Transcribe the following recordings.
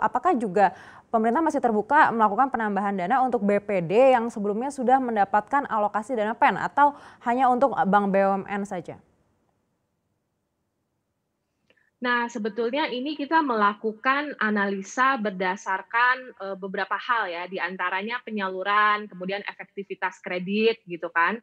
apakah juga pemerintah masih terbuka melakukan penambahan dana untuk BPD yang sebelumnya sudah mendapatkan alokasi dana PEN atau hanya untuk Bank BUMN saja? Nah, sebetulnya ini kita melakukan analisa berdasarkan eh, beberapa hal ya, diantaranya penyaluran, kemudian efektivitas kredit gitu kan.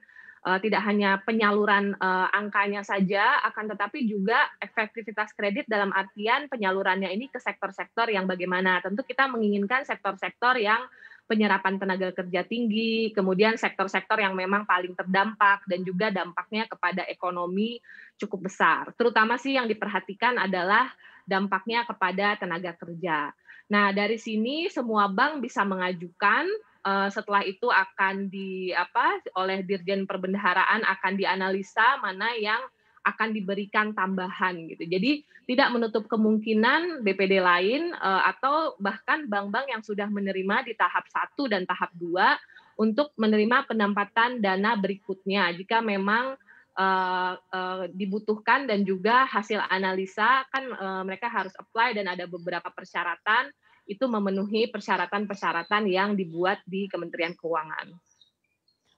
Eh, tidak hanya penyaluran uh, angkanya saja, akan tetapi juga efektivitas kredit dalam artian penyalurannya ini ke sektor-sektor yang bagaimana. Tentu kita menginginkan sektor-sektor yang penyerapan tenaga kerja tinggi, kemudian sektor-sektor yang memang paling terdampak dan juga dampaknya kepada ekonomi cukup besar. Terutama sih yang diperhatikan adalah dampaknya kepada tenaga kerja. Nah, dari sini semua bank bisa mengajukan Eh, setelah itu akan di apa oleh Dirjen Perbendaharaan akan dianalisa mana yang akan diberikan tambahan gitu. Jadi tidak menutup kemungkinan BPD lain eh, atau bahkan bank-bank yang sudah menerima di tahap 1 dan tahap 2 untuk menerima penempatan dana berikutnya jika memang uh, uh, dibutuhkan dan juga hasil analisa kan uh, mereka harus apply dan ada beberapa persyaratan itu memenuhi persyaratan-persyaratan yang dibuat di Kementerian Keuangan.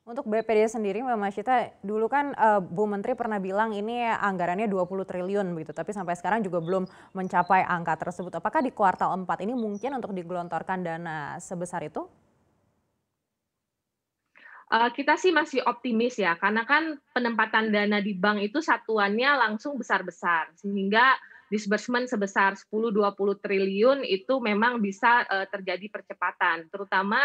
Untuk BPD sendiri Mbak Masita, dulu kan uh, Bu Menteri pernah bilang ini anggarannya 20 triliun begitu, tapi sampai sekarang juga belum mencapai angka tersebut. Apakah di kuartal 4 ini mungkin untuk digelontorkan dana sebesar itu? Uh, kita sih masih optimis ya, karena kan penempatan dana di bank itu satuannya langsung besar-besar, sehingga disbursement sebesar 10-20 triliun itu memang bisa uh, terjadi percepatan, terutama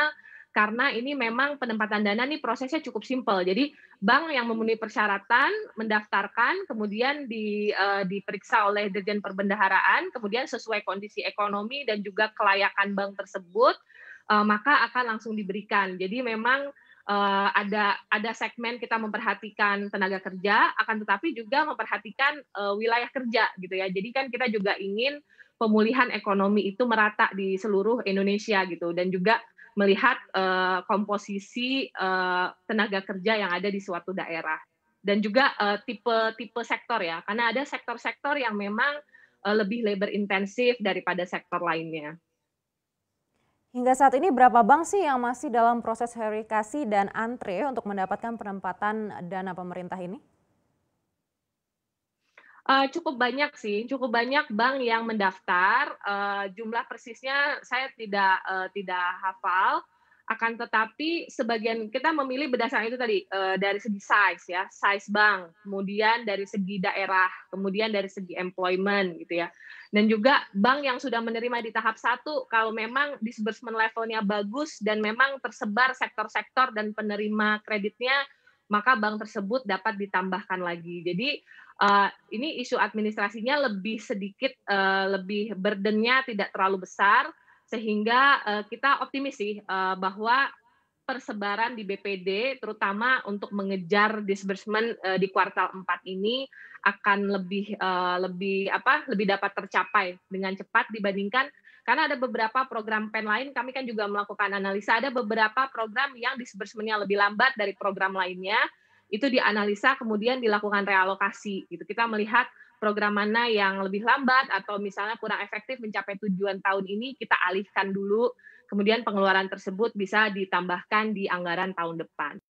karena ini memang penempatan dana ini prosesnya cukup simpel. Jadi bank yang memenuhi persyaratan mendaftarkan, kemudian di, uh, diperiksa oleh Dirjen Perbendaharaan, kemudian sesuai kondisi ekonomi dan juga kelayakan bank tersebut, uh, maka akan langsung diberikan. Jadi memang uh, ada ada segmen kita memperhatikan tenaga kerja, akan tetapi juga memperhatikan uh, wilayah kerja gitu ya. Jadi kan kita juga ingin pemulihan ekonomi itu merata di seluruh Indonesia gitu dan juga melihat uh, komposisi uh, tenaga kerja yang ada di suatu daerah dan juga tipe-tipe uh, sektor ya karena ada sektor-sektor yang memang uh, lebih labor intensif daripada sektor lainnya. Hingga saat ini berapa bank sih yang masih dalam proses verifikasi dan antre untuk mendapatkan penempatan dana pemerintah ini? Uh, cukup banyak sih, cukup banyak bank yang mendaftar. Uh, jumlah persisnya saya tidak uh, tidak hafal, akan tetapi sebagian kita memilih berdasarkan itu tadi uh, dari segi size ya size bank kemudian dari segi daerah kemudian dari segi employment gitu ya dan juga bank yang sudah menerima di tahap satu kalau memang disbursement levelnya bagus dan memang tersebar sektor-sektor dan penerima kreditnya maka bank tersebut dapat ditambahkan lagi jadi uh, ini isu administrasinya lebih sedikit uh, lebih burdennya tidak terlalu besar sehingga uh, kita optimis sih uh, bahwa persebaran di BPD terutama untuk mengejar disbursement uh, di kuartal 4 ini akan lebih uh, lebih apa lebih dapat tercapai dengan cepat dibandingkan karena ada beberapa program PEN lain kami kan juga melakukan analisa ada beberapa program yang disbursementnya lebih lambat dari program lainnya itu dianalisa kemudian dilakukan realokasi gitu. Kita melihat program mana yang lebih lambat atau misalnya kurang efektif mencapai tujuan tahun ini kita alihkan dulu kemudian pengeluaran tersebut bisa ditambahkan di anggaran tahun depan.